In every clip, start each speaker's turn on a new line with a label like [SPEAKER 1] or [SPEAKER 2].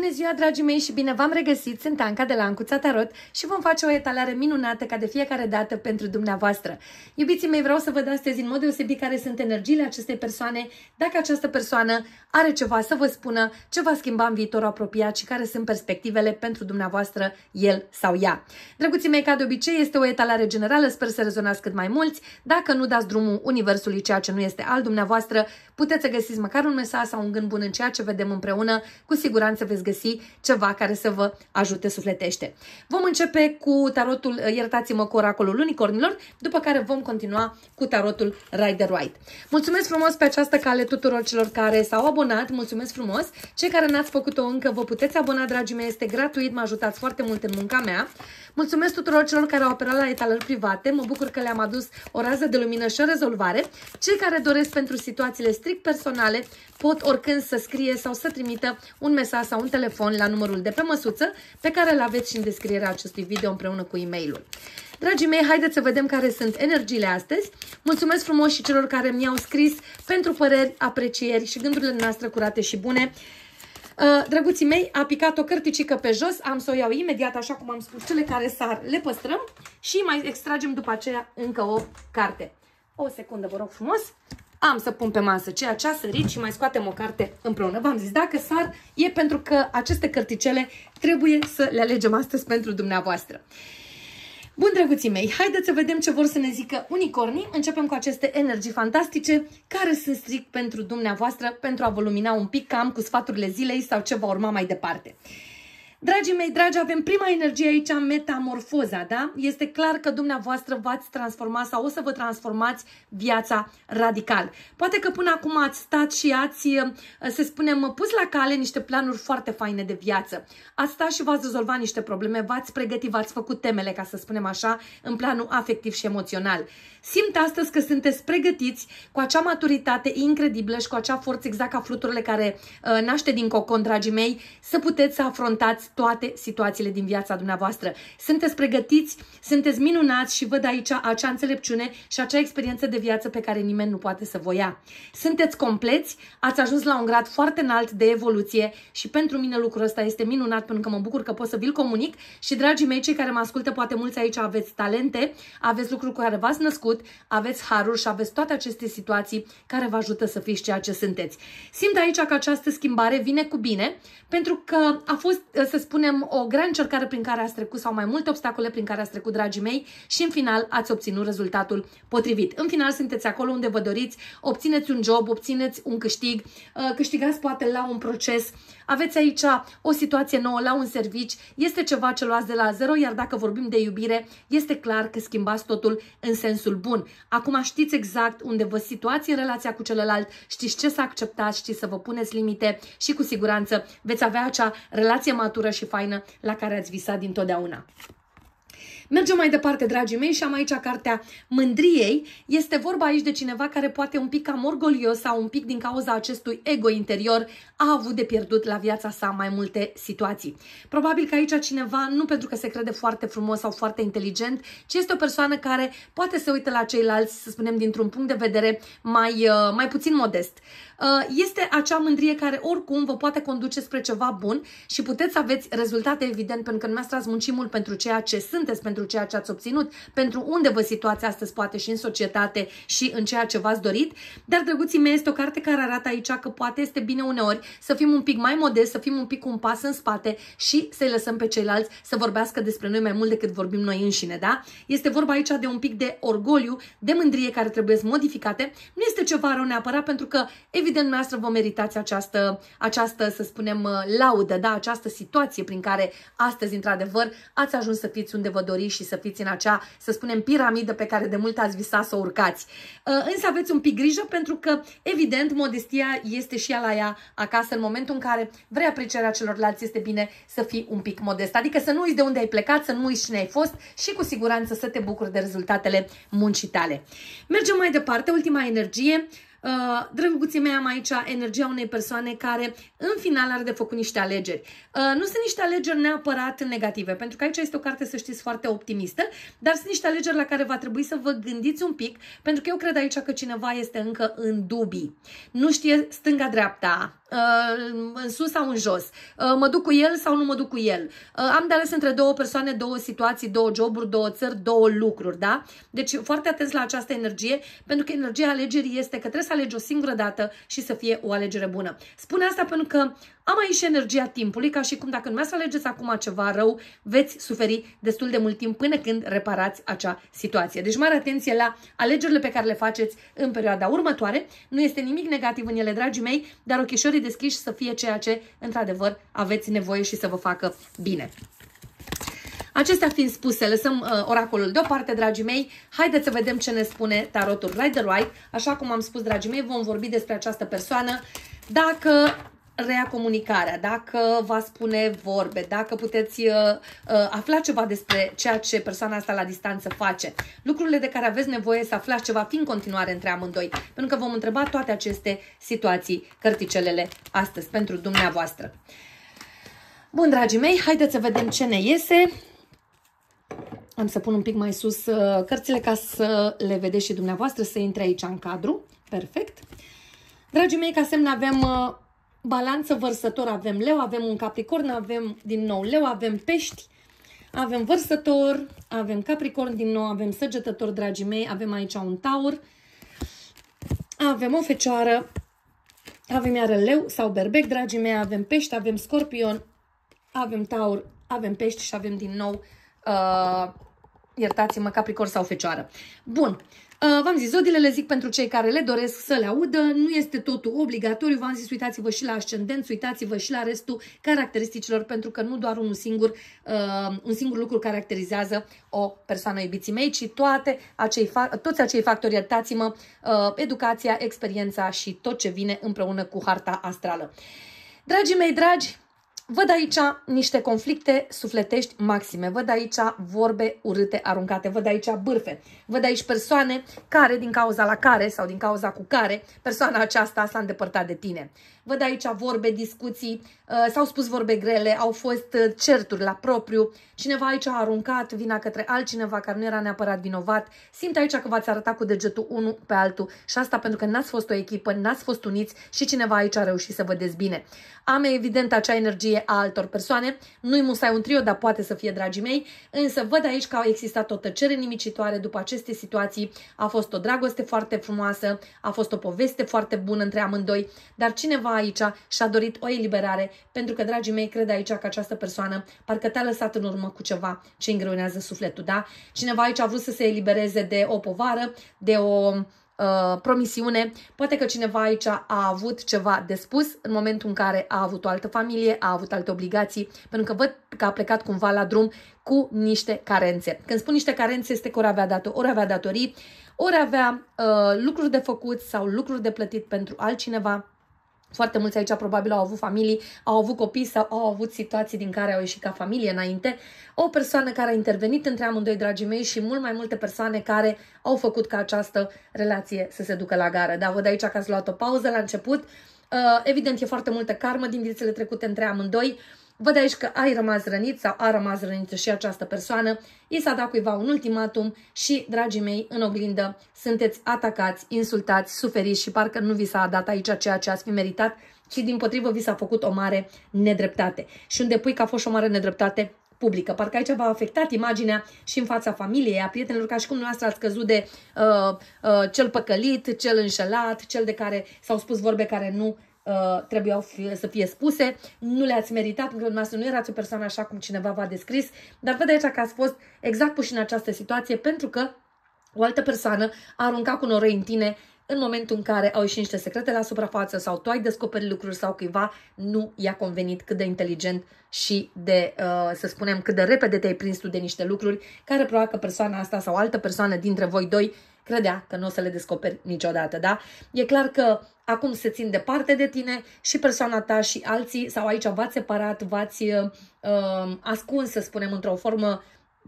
[SPEAKER 1] Bună ziua, dragii mei, și bine v-am regăsit! Sunt Anca de la Ancuța Tarot și vom face o etalare minunată ca de fiecare dată pentru dumneavoastră. Iubiții mei, vreau să văd astăzi în mod deosebit care sunt energiile acestei persoane, dacă această persoană are ceva să vă spună, ce va schimba în viitorul apropiat și care sunt perspectivele pentru dumneavoastră, el sau ea. Drăguții mei, ca de obicei, este o etalare generală, sper să rezonați cât mai mulți. Dacă nu dați drumul Universului, ceea ce nu este al dumneavoastră, puteți să găsiți măcar un mesaj sau un gând bun în ceea ce vedem împreună. Cu siguranță veți găsi ceva care să vă ajute sufletește. Vom începe cu tarotul, eh, iertați-mă, cu oracolul unicornilor, după care vom continua cu tarotul Rider White. Mulțumesc frumos pe această cale tuturor celor care s-au abonat, mulțumesc frumos. Cei care n-ați făcut-o încă, vă puteți abona, dragii mei, este gratuit, mă ajutați foarte mult în munca mea. Mulțumesc tuturor celor care au operat la etalări private, mă bucur că le-am adus o rază de lumină și o rezolvare. Cei care doresc pentru situațiile strict personale pot oricând să scrie sau să trimită un mesaj sau un telefon la numărul de pe măsuță pe care îl aveți și în descrierea acestui video împreună cu e-mailul. Dragii mei, haideți să vedem care sunt energiile astăzi. Mulțumesc frumos și celor care mi-au scris pentru păreri, aprecieri și gândurile noastre curate și bune. Uh, drăguții mei, a picat o cărticică pe jos, am să o iau imediat, așa cum am spus, cele care sar le păstrăm și mai extragem după aceea încă o carte. O secundă, vă rog frumos am să pun pe masă ceea ce a sărit și mai scoatem o carte împreună. V-am zis, dacă sar, e pentru că aceste cărticele trebuie să le alegem astăzi pentru dumneavoastră. Bun, drăguții mei, haideți să vedem ce vor să ne zică unicornii. Începem cu aceste energii fantastice care se stric pentru dumneavoastră pentru a vă lumina un pic cam cu sfaturile zilei sau ce va urma mai departe. Dragii mei, dragi, avem prima energie aici, metamorfoza, da? Este clar că dumneavoastră v-ați transformat sau o să vă transformați viața radical. Poate că până acum ați stat și ați, eh, să spunem, pus la cale niște planuri foarte faine de viață. Ați stat și v-ați rezolvat niște probleme, v-ați pregătit, v-ați făcut temele, ca să spunem așa, în planul afectiv și emoțional. Simt astăzi că sunteți pregătiți cu acea maturitate incredibilă și cu acea forță exact ca fluturile care eh, naște din cocon, dragii mei, să puteți să afrontați abordați toate situațiile din viața dumneavoastră. Sunteți pregătiți, sunteți minunați și văd aici acea înțelepciune și acea experiență de viață pe care nimeni nu poate să voia. Sunteți compleți, ați ajuns la un grad foarte înalt de evoluție și pentru mine lucrul ăsta este minunat pentru că mă bucur că pot să vi-l comunic și dragii mei, cei care mă ascultă, poate mulți aici aveți talente, aveți lucruri cu care v-ați născut, aveți haruri și aveți toate aceste situații care vă ajută să fiți ceea ce sunteți. Simt aici că această schimbare vine cu bine pentru că a fost, să să spunem, o grea încercare prin care ați trecut sau mai multe obstacole prin care ați trecut, dragii mei, și în final ați obținut rezultatul potrivit. În final sunteți acolo unde vă doriți, obțineți un job, obțineți un câștig, uh, câștigați poate la un proces uh, aveți aici o situație nouă la un servici, este ceva ce luați de la zero, iar dacă vorbim de iubire, este clar că schimbați totul în sensul bun. Acum știți exact unde vă situați în relația cu celălalt, știți ce să acceptați, știți să vă puneți limite și cu siguranță veți avea acea relație matură și faină la care ați visat dintotdeauna. Mergem mai departe, dragii mei, și am aici cartea Mândriei. Este vorba aici de cineva care poate un pic cam orgolios sau un pic din cauza acestui ego interior a avut de pierdut la viața sa mai multe situații. Probabil că aici cineva, nu pentru că se crede foarte frumos sau foarte inteligent, ci este o persoană care poate se uită la ceilalți, să spunem, dintr-un punct de vedere mai, uh, mai puțin modest. Uh, este acea mândrie care oricum vă poate conduce spre ceva bun și puteți să aveți rezultate evident pentru că dumneavoastră ați muncit mult pentru ceea ce sunteți, pentru ceea ce ați obținut, pentru unde vă situați astăzi poate și în societate și în ceea ce v-ați dorit. Dar, drăguții mei, este o carte care arată aici că poate este bine uneori să fim un pic mai modest, să fim un pic cu un pas în spate și să-i lăsăm pe ceilalți să vorbească despre noi mai mult decât vorbim noi înșine, da? Este vorba aici de un pic de orgoliu, de mândrie care trebuie modificate. Nu este ceva rău neapărat pentru că, evident, evident, noastră vă meritați această, această, să spunem, uh, laudă, da, această situație prin care astăzi, într-adevăr, ați ajuns să fiți unde vă doriți și să fiți în acea, să spunem, piramidă pe care de mult ați visat să o urcați. Uh, însă aveți un pic grijă pentru că, evident, modestia este și ea la ea acasă în momentul în care vrea aprecierea celorlalți, este bine să fii un pic modest. Adică să nu uiți de unde ai plecat, să nu uiți cine ai fost și cu siguranță să te bucuri de rezultatele muncii tale. Mergem mai departe, ultima energie, Uh, drăguții mei, am aici energia unei persoane care în final are de făcut niște alegeri. Uh, nu sunt niște alegeri neapărat negative, pentru că aici este o carte, să știți, foarte optimistă, dar sunt niște alegeri la care va trebui să vă gândiți un pic, pentru că eu cred aici că cineva este încă în dubii. Nu știe stânga-dreapta, Uh, în sus sau în jos, uh, mă duc cu el sau nu mă duc cu el. Uh, am de ales între două persoane, două situații, două joburi, două țări, două lucruri, da? Deci foarte atenți la această energie, pentru că energia alegerii este că trebuie să alegi o singură dată și să fie o alegere bună. Spune asta pentru că am aici energia timpului, ca și cum dacă nu mai să alegeți acum ceva rău, veți suferi destul de mult timp până când reparați acea situație. Deci mare atenție la alegerile pe care le faceți în perioada următoare. Nu este nimic negativ în ele, dragii mei, dar ochișorii deschiși să fie ceea ce, într-adevăr, aveți nevoie și să vă facă bine. Acestea fiind spuse, lăsăm uh, oracolul deoparte, dragii mei. Haideți să vedem ce ne spune tarotul Rider White. Așa cum am spus, dragii mei, vom vorbi despre această persoană. Dacă rea comunicarea, dacă va spune vorbe, dacă puteți uh, uh, afla ceva despre ceea ce persoana asta la distanță face. Lucrurile de care aveți nevoie să aflați ceva, fi în continuare între amândoi, pentru că vom întreba toate aceste situații, cărticelele astăzi pentru dumneavoastră. Bun, dragii mei, haideți să vedem ce ne iese. Am să pun un pic mai sus uh, cărțile ca să le vedeți și dumneavoastră, să intre aici în cadru. Perfect. Dragii mei, ca semn avem uh, balanță vărsător avem leu, avem un capricorn, avem din nou leu, avem pești, avem vărsător, avem capricorn din nou, avem săgetător, dragii mei, avem aici un taur, avem o fecioară, avem iară leu sau berbec, dragii mei, avem pești, avem scorpion, avem taur, avem pești și avem din nou uh, Iertați-mă, capricor sau Fecioară. Bun, uh, v-am zis, zodiile le zic pentru cei care le doresc să le audă, nu este totul obligatoriu, v-am zis, uitați-vă și la ascendent, uitați-vă și la restul caracteristicilor, pentru că nu doar un singur, uh, un singur lucru caracterizează o persoană iubiții mei, ci toate acei, toți acei factori, iertați-mă, uh, educația, experiența și tot ce vine împreună cu harta astrală. Dragii mei dragi, Văd aici niște conflicte sufletești maxime, văd aici vorbe urâte aruncate, văd aici bârfe, văd aici persoane care, din cauza la care sau din cauza cu care, persoana aceasta s-a îndepărtat de tine. Văd aici vorbe, discuții, uh, s-au spus vorbe grele, au fost uh, certuri la propriu, cineva aici a aruncat vina către altcineva care nu era neapărat vinovat, simt aici că v-ați arătat cu degetul unul pe altul și asta pentru că n-ați fost o echipă, n-ați fost uniți și cineva aici a reușit să vă dezbine. Am evident acea energie fie a altor persoane. Nu-i musai un trio, dar poate să fie, dragii mei, însă văd aici că au existat o tăcere nimicitoare după aceste situații. A fost o dragoste foarte frumoasă, a fost o poveste foarte bună între amândoi, dar cineva aici și-a dorit o eliberare, pentru că, dragii mei, cred aici că această persoană parcă te-a lăsat în urmă cu ceva ce îngreunează sufletul, da? Cineva aici a vrut să se elibereze de o povară, de o Uh, promisiune, poate că cineva aici a avut ceva de spus în momentul în care a avut o altă familie, a avut alte obligații, pentru că văd că a plecat cumva la drum cu niște carențe. Când spun niște carențe, este că ori avea, dat- ori avea datorii, ori avea uh, lucruri de făcut sau lucruri de plătit pentru altcineva, foarte mulți aici probabil au avut familii, au avut copii sau au avut situații din care au ieșit ca familie înainte. O persoană care a intervenit între amândoi, dragii mei, și mult mai multe persoane care au făcut ca această relație să se ducă la gară. Dar văd aici că ați luat o pauză la început. Uh, evident, e foarte multă karmă din viețile trecute între amândoi Văd aici că ai rămas rănit sau a rămas rănită și această persoană. I s-a dat cuiva un ultimatum și, dragii mei, în oglindă, sunteți atacați, insultați, suferiți și parcă nu vi s-a dat aici ceea ce ați fi meritat, ci din potrivă vi s-a făcut o mare nedreptate. Și unde pui că a fost o mare nedreptate, publică. Parcă aici v-a afectat imaginea și în fața familiei, a prietenilor, ca și cum noastră ați căzut de uh, uh, cel păcălit, cel înșelat, cel de care s-au spus vorbe care nu Uh, trebuiau să fie spuse, nu le-ați meritat pentru că dumneavoastră nu erați o persoană așa cum cineva v-a descris, dar văd aici că ați fost exact puși în această situație pentru că o altă persoană a aruncat cu noroi în tine în momentul în care au ieșit niște secrete la suprafață sau tu ai descoperit lucruri sau cuiva nu i-a convenit cât de inteligent și de, uh, să spunem, cât de repede te-ai prins tu de niște lucruri care probabil că persoana asta sau altă persoană dintre voi doi credea că nu o să le descoperi niciodată, da? E clar că acum se țin departe de tine și persoana ta și alții, sau aici v-ați separat, v-ați uh, um, ascuns, să spunem, într-o formă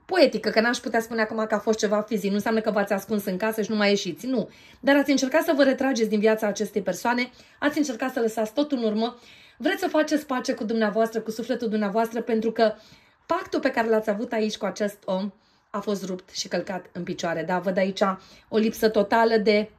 [SPEAKER 1] poetică, că n-aș putea spune acum că a fost ceva fizic, nu înseamnă că v-ați ascuns în casă și nu mai ieșiți, nu. Dar ați încercat să vă retrageți din viața acestei persoane, ați încercat să lăsați totul în urmă, vreți să faceți pace cu dumneavoastră, cu sufletul dumneavoastră, pentru că pactul pe care l-ați avut aici cu acest om, a fost rupt și călcat în picioare. Da, văd aici o lipsă totală de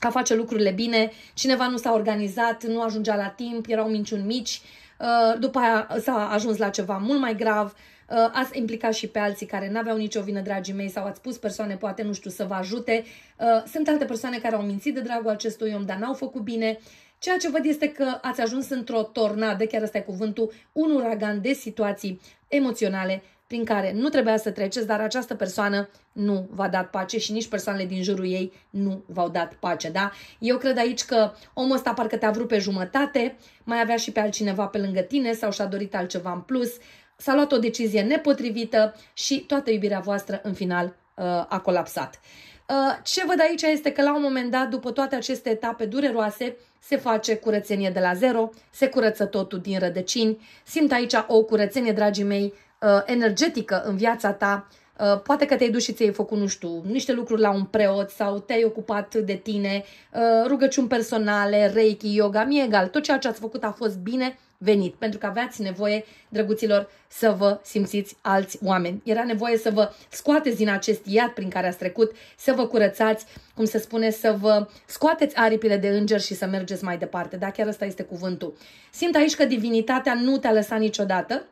[SPEAKER 1] a face lucrurile bine, cineva nu s-a organizat, nu ajungea la timp, erau minciuni mici, uh, după aia s-a ajuns la ceva mult mai grav, uh, ați implicat și pe alții care n-aveau nicio vină, dragii mei, sau ați pus persoane, poate, nu știu, să vă ajute. Uh, sunt alte persoane care au mințit de dragul acestui om, dar n-au făcut bine. Ceea ce văd este că ați ajuns într-o tornadă, chiar ăsta e cuvântul, un uragan de situații emoționale prin care nu trebuia să treceți, dar această persoană nu v-a dat pace și nici persoanele din jurul ei nu v-au dat pace, da? Eu cred aici că omul ăsta parcă te-a vrut pe jumătate, mai avea și pe altcineva pe lângă tine sau și-a dorit altceva în plus, s-a luat o decizie nepotrivită și toată iubirea voastră în final uh, a colapsat. Uh, ce văd aici este că la un moment dat, după toate aceste etape dureroase, se face curățenie de la zero, se curăță totul din rădăcini. Simt aici o curățenie, dragii mei, uh, energetică în viața ta, uh, poate că te-ai dus și ți-ai făcut, nu știu, niște lucruri la un preot sau te-ai ocupat de tine, uh, rugăciuni personale, reiki, yoga, mie egal, tot ceea ce ați făcut a fost bine venit, pentru că aveați nevoie, drăguților, să vă simțiți alți oameni. Era nevoie să vă scoateți din acest iad prin care ați trecut, să vă curățați, cum se spune, să vă scoateți aripile de înger și să mergeți mai departe. Da, chiar ăsta este cuvântul. Simt aici că divinitatea nu te-a lăsat niciodată,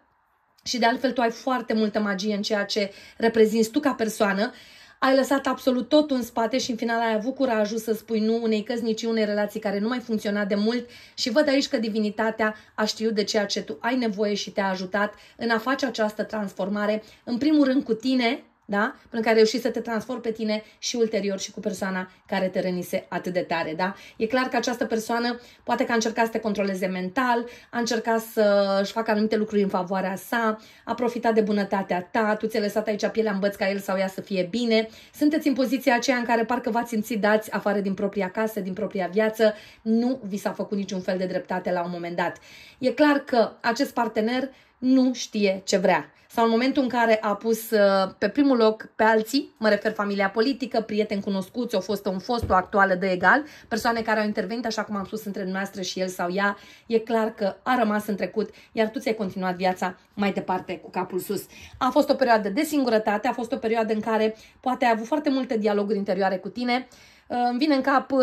[SPEAKER 1] și de altfel tu ai foarte multă magie în ceea ce reprezinți tu ca persoană, ai lăsat absolut totul în spate și în final ai avut curajul să spui nu unei căsnicii, unei relații care nu mai funcționa de mult și văd aici că divinitatea a știut de ceea ce tu ai nevoie și te-a ajutat în a face această transformare, în primul rând cu tine, da? Pentru că ai reușit să te transformi pe tine și ulterior și cu persoana care te rănise atât de tare, da? E clar că această persoană poate că a încercat să te controleze mental, a încercat să-și facă anumite lucruri în favoarea sa, a profitat de bunătatea ta, tu ți-ai lăsat aici pielea în băț ca el sau ea să fie bine, sunteți în poziția aceea în care parcă v-ați simțit dați afară din propria casă, din propria viață, nu vi s-a făcut niciun fel de dreptate la un moment dat. E clar că acest partener nu știe ce vrea. Sau în momentul în care a pus uh, pe primul loc pe alții, mă refer familia politică, prieteni cunoscuți, o fost un fost, o actuală de egal, persoane care au intervenit, așa cum am spus, între noastră și el sau ea, e clar că a rămas în trecut, iar tu ți-ai continuat viața mai departe cu capul sus. A fost o perioadă de singurătate, a fost o perioadă în care poate ai avut foarte multe dialoguri interioare cu tine, îmi vine în cap uh,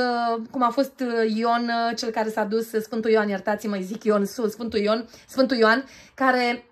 [SPEAKER 1] cum a fost uh, Ion, uh, cel care s-a dus, Sfântul Ioan, iertați-mă, zic Ion, Sfântul Ion, Sfântul Ioan, care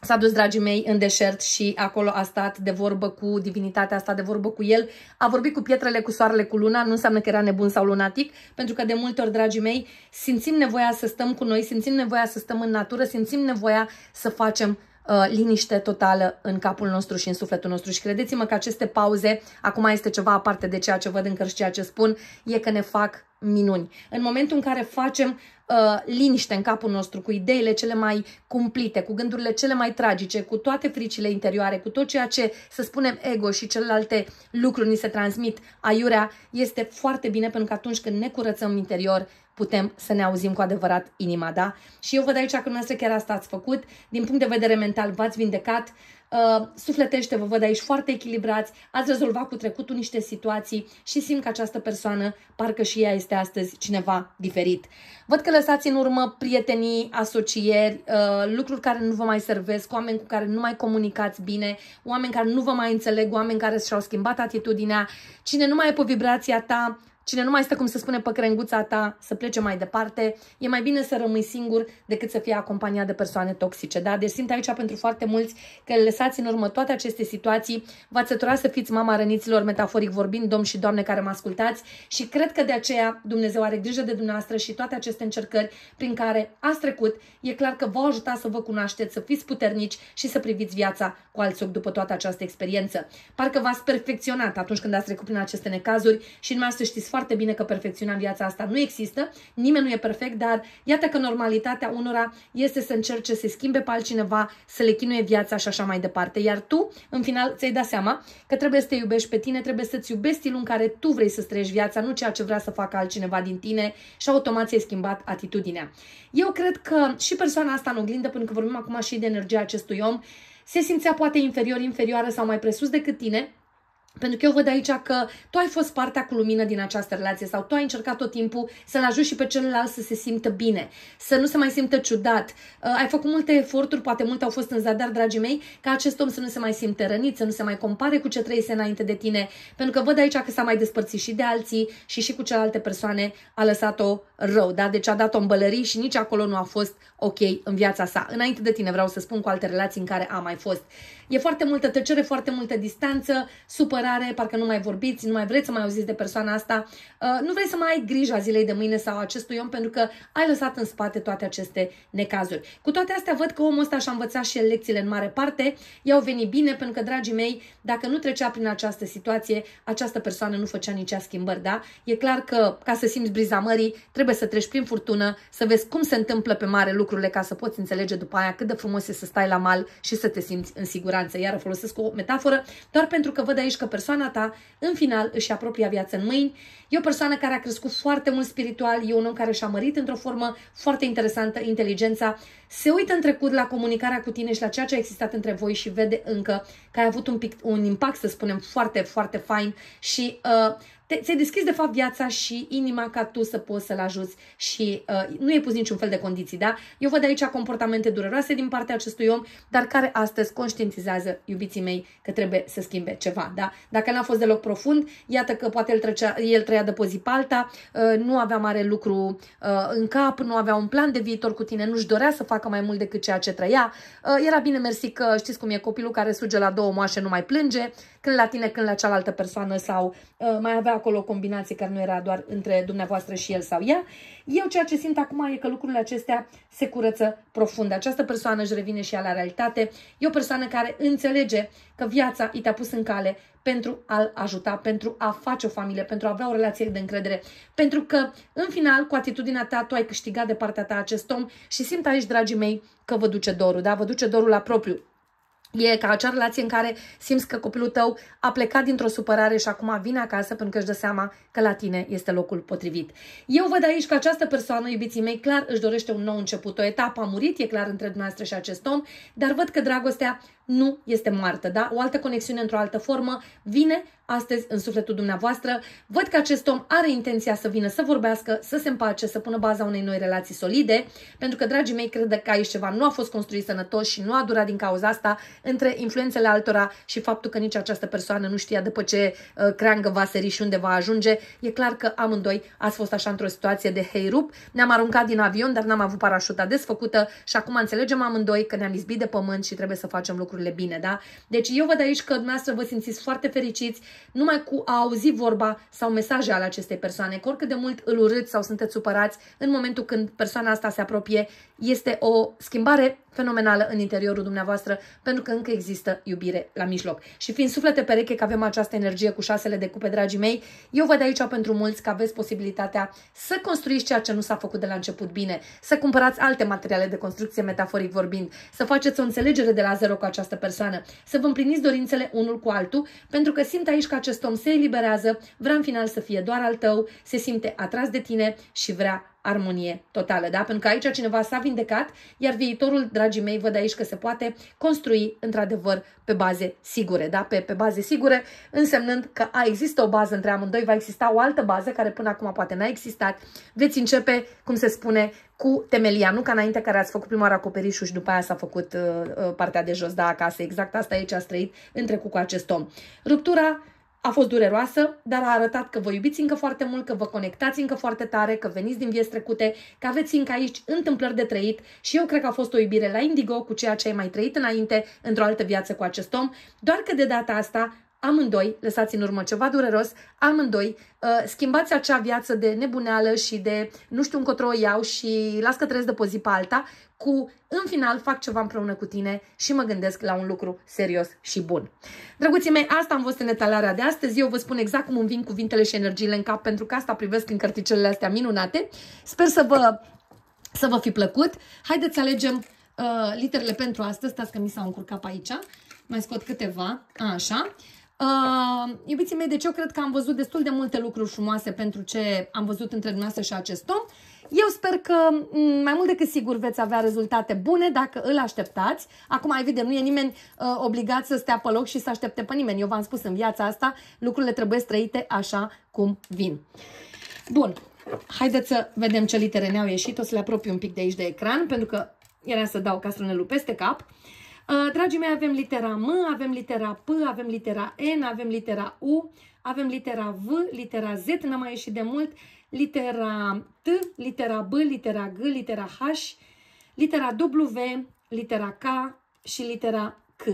[SPEAKER 1] s-a dus, dragii mei, în deșert și acolo a stat de vorbă cu divinitatea, a stat de vorbă cu el, a vorbit cu pietrele, cu soarele, cu luna, nu înseamnă că era nebun sau lunatic, pentru că de multe ori, dragii mei, simțim nevoia să stăm cu noi, simțim nevoia să stăm în natură, simțim nevoia să facem Uh, liniște totală în capul nostru și în sufletul nostru. Și credeți-mă că aceste pauze, acum este ceva aparte de ceea ce văd încă și ceea ce spun, e că ne fac minuni. În momentul în care facem uh, liniște în capul nostru cu ideile cele mai cumplite, cu gândurile cele mai tragice, cu toate fricile interioare, cu tot ceea ce, să spunem, ego și celelalte lucruri ni se transmit aiurea, este foarte bine pentru că atunci când ne curățăm interior, putem să ne auzim cu adevărat inima, da? Și eu văd aici că dumneavoastră chiar asta ați făcut. Din punct de vedere mental v-ați vindecat, uh, sufletește, vă văd aici foarte echilibrați, ați rezolvat cu trecutul niște situații și simt că această persoană, parcă și ea este astăzi cineva diferit. Văd că lăsați în urmă prietenii, asocieri, uh, lucruri care nu vă mai servesc, oameni cu care nu mai comunicați bine, oameni care nu vă mai înțeleg, oameni care și-au schimbat atitudinea, cine nu mai e pe vibrația ta, Cine nu mai stă, cum se spune, pe crenguța ta să plece mai departe, e mai bine să rămâi singur decât să fii acompaniat de persoane toxice. Da? Deci simt aici pentru foarte mulți că lăsați în urmă toate aceste situații, v-ați săturat să fiți mama răniților, metaforic vorbind, domn și doamne care mă ascultați și cred că de aceea Dumnezeu are grijă de dumneavoastră și toate aceste încercări prin care ați trecut, e clar că vă ajuta să vă cunoașteți, să fiți puternici și să priviți viața cu alți ochi după toată această experiență. Parcă v-ați perfecționat atunci când ați trecut prin aceste necazuri și nu mai să știți foarte bine că perfecțiunea în viața asta nu există, nimeni nu e perfect, dar iată că normalitatea unora este să încerce să schimbe pe altcineva, să le chinuie viața și așa mai departe. Iar tu, în final, ți-ai dat seama că trebuie să te iubești pe tine, trebuie să-ți iubești stilul în care tu vrei să străiești viața, nu ceea ce vrea să facă altcineva din tine și automat ți-ai schimbat atitudinea. Eu cred că și persoana asta în oglindă, pentru că vorbim acum și de energia acestui om, se simțea poate inferior, inferioară sau mai presus decât tine, pentru că eu văd aici că tu ai fost partea cu lumină din această relație sau tu ai încercat tot timpul să-l ajungi și pe celălalt să se simtă bine, să nu se mai simtă ciudat. Uh, ai făcut multe eforturi, poate multe au fost în zadar, dragii mei, ca acest om să nu se mai simte rănit, să nu se mai compare cu ce trăiese înainte de tine, pentru că văd aici că s-a mai despărțit și de alții și și cu celelalte persoane a lăsat-o rău, da? Deci a dat-o în bălării și nici acolo nu a fost ok în viața sa. Înainte de tine vreau să spun cu alte relații în care a mai fost. E foarte multă tăcere, foarte multă distanță, supărare, parcă nu mai vorbiți, nu mai vreți să mai auziți de persoana asta, uh, nu vrei să mai ai grija zilei de mâine sau acestui om pentru că ai lăsat în spate toate aceste necazuri. Cu toate astea văd că omul ăsta și-a învățat și el lecțiile în mare parte, i-au venit bine pentru că, dragii mei, dacă nu trecea prin această situație, această persoană nu făcea nici schimbări, da? E clar că ca să simți briza mării, trebuie să treci prin furtună, să vezi cum se întâmplă pe mare lucrurile ca să poți înțelege după aia cât de frumos e să stai la mal și să te simți în siguranță siguranță. Iar folosesc o metaforă doar pentru că văd aici că persoana ta, în final, își ia propria viață în mâini. E o persoană care a crescut foarte mult spiritual, e un om care și-a mărit într-o formă foarte interesantă inteligența, se uită în trecut la comunicarea cu tine și la ceea ce a existat între voi și vede încă că ai avut un, pic, un impact, să spunem, foarte, foarte fain și uh, te, ți-ai deschis de fapt viața și inima ca tu să poți să-l ajuți și uh, nu e pus niciun fel de condiții, da? Eu văd aici comportamente dureroase din partea acestui om, dar care astăzi conștientizează, iubiții mei, că trebuie să schimbe ceva, da? Dacă n-a fost deloc profund, iată că poate el, trecea, el trăia de pozi alta, uh, nu avea mare lucru uh, în cap, nu avea un plan de viitor cu tine, nu-și dorea să facă mai mult decât ceea ce trăia, uh, era bine mersi că știți cum e copilul care suge la două moașe nu mai plânge, când la tine, când la cealaltă persoană sau uh, mai avea acolo o combinație care nu era doar între dumneavoastră și el sau ea. Eu ceea ce simt acum e că lucrurile acestea se curăță profund. Această persoană își revine și ea la realitate. E o persoană care înțelege că viața i te-a pus în cale pentru a-l ajuta, pentru a face o familie, pentru a avea o relație de încredere. Pentru că, în final, cu atitudinea ta, tu ai câștigat de partea ta acest om și simt aici, dragii mei, că vă duce dorul, da? Vă duce dorul la propriu. E ca acea relație în care simți că copilul tău a plecat dintr-o supărare și acum vine acasă pentru că își dă seama că la tine este locul potrivit. Eu văd aici că această persoană, iubiții mei, clar își dorește un nou început, o etapă a murit, e clar între dumneavoastră și acest om, dar văd că dragostea nu este moartă, da? O altă conexiune într-o altă formă vine astăzi în sufletul dumneavoastră. Văd că acest om are intenția să vină să vorbească, să se împace, să pună baza unei noi relații solide, pentru că, dragii mei, cred că aici ceva nu a fost construit sănătos și nu a durat din cauza asta între influențele altora și faptul că nici această persoană nu știa după ce uh, creangă va sări și unde va ajunge. E clar că amândoi ați fost așa într-o situație de rup. ne-am aruncat din avion, dar n-am avut parașuta desfăcută și acum înțelegem amândoi că ne-am izbit de pământ și trebuie să facem lucruri lucrurile bine, da? Deci eu văd aici că dumneavoastră vă simțiți foarte fericiți numai cu a auzi vorba sau mesaje ale acestei persoane, că oricât de mult îl urâți sau sunteți supărați, în momentul când persoana asta se apropie, este o schimbare fenomenală în interiorul dumneavoastră, pentru că încă există iubire la mijloc. Și fiind suflete pereche că avem această energie cu șasele de cupe, dragii mei, eu văd aici pentru mulți că aveți posibilitatea să construiți ceea ce nu s-a făcut de la început bine, să cumpărați alte materiale de construcție, metaforic vorbind, să faceți o înțelegere de la zero cu această această persoană, să vă împliniți dorințele unul cu altul, pentru că simt aici că acest om se eliberează, vrea în final să fie doar al tău, se simte atras de tine și vrea armonie totală, da? Pentru că aici cineva s-a vindecat, iar viitorul, dragii mei, văd aici că se poate construi într-adevăr pe baze sigure, da? Pe, pe baze sigure, însemnând că a, există o bază între amândoi, va exista o altă bază care până acum poate n-a existat. Veți începe, cum se spune, cu temelia, nu ca înainte care ați făcut prima oară acoperișul și după aia s-a făcut uh, uh partea de jos, da, acasă. Exact asta e ce ați trăit în trecut cu acest om. Ruptura a fost dureroasă, dar a arătat că vă iubiți încă foarte mult, că vă conectați încă foarte tare, că veniți din vieți trecute, că aveți încă aici întâmplări de trăit și eu cred că a fost o iubire la Indigo cu ceea ce ai mai trăit înainte într-o altă viață cu acest om, doar că de data asta amândoi lăsați în urmă ceva dureros, amândoi uh, schimbați acea viață de nebuneală și de nu știu încotro o iau și las că trăiesc de pe zi pe alta, cu în final fac ceva împreună cu tine și mă gândesc la un lucru serios și bun. Drăguții mei, asta am fost în etalarea de astăzi. Eu vă spun exact cum îmi vin cuvintele și energiile în cap, pentru că asta privesc în cărticelele astea minunate. Sper să vă, să vă fi plăcut. Haideți să alegem uh, literele pentru astăzi. Stați că mi s-au încurcat pe aici. Mai scot câteva. A, așa. Uh, iubiții mei, deci eu cred că am văzut destul de multe lucruri frumoase pentru ce am văzut între dumneavoastră și acest om. Eu sper că mai mult decât sigur veți avea rezultate bune dacă îl așteptați. Acum, evident, nu e nimeni uh, obligat să stea pe loc și să aștepte pe nimeni. Eu v-am spus în viața asta, lucrurile trebuie străite așa cum vin. Bun, haideți să vedem ce litere ne-au ieșit. O să le apropiu un pic de aici de ecran, pentru că era să dau castronelul peste cap. Uh, Uh, dragii mei, avem litera M, avem litera P, avem litera N, avem litera U, avem litera V, litera Z, n-am mai ieșit de mult, litera T, litera B, litera G, litera H, litera W, litera K și litera C.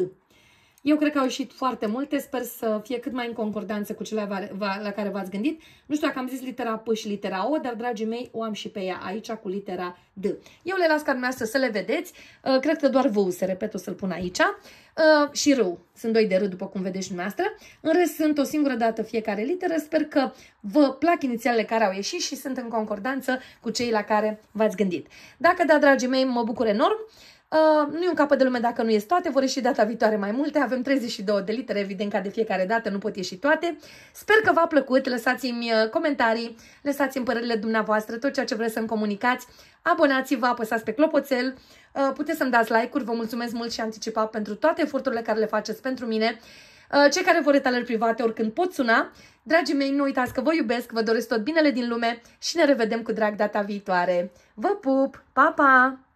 [SPEAKER 1] Eu cred că au ieșit foarte multe, sper să fie cât mai în concordanță cu cele la care v-ați gândit. Nu știu dacă am zis litera P și litera O, dar, dragii mei, o am și pe ea aici cu litera D. Eu le las ca dumneavoastră să le vedeți. Uh, cred că doar V se repet, o să-l pun aici. Uh, și R. Sunt doi de R, după cum vedeți dumneavoastră. În rest, sunt o singură dată fiecare literă. Sper că vă plac inițialele care au ieșit și sunt în concordanță cu cei la care v-ați gândit. Dacă da, dragii mei, mă bucur enorm. Uh, nu e un capăt de lume dacă nu ies toate, vor ieși data viitoare mai multe, avem 32 de litere, evident ca de fiecare dată, nu pot ieși toate. Sper că v-a plăcut, lăsați-mi uh, comentarii, lăsați-mi părerile dumneavoastră, tot ceea ce vreți să-mi comunicați, abonați-vă, apăsați pe clopoțel, uh, puteți să-mi dați like-uri, vă mulțumesc mult și anticipat pentru toate eforturile care le faceți pentru mine. cei care vor retaleri private, oricând pot suna, dragii mei, nu uitați că vă iubesc, vă doresc tot binele din lume și ne revedem cu drag data viitoare. Vă pup! Pa, pa!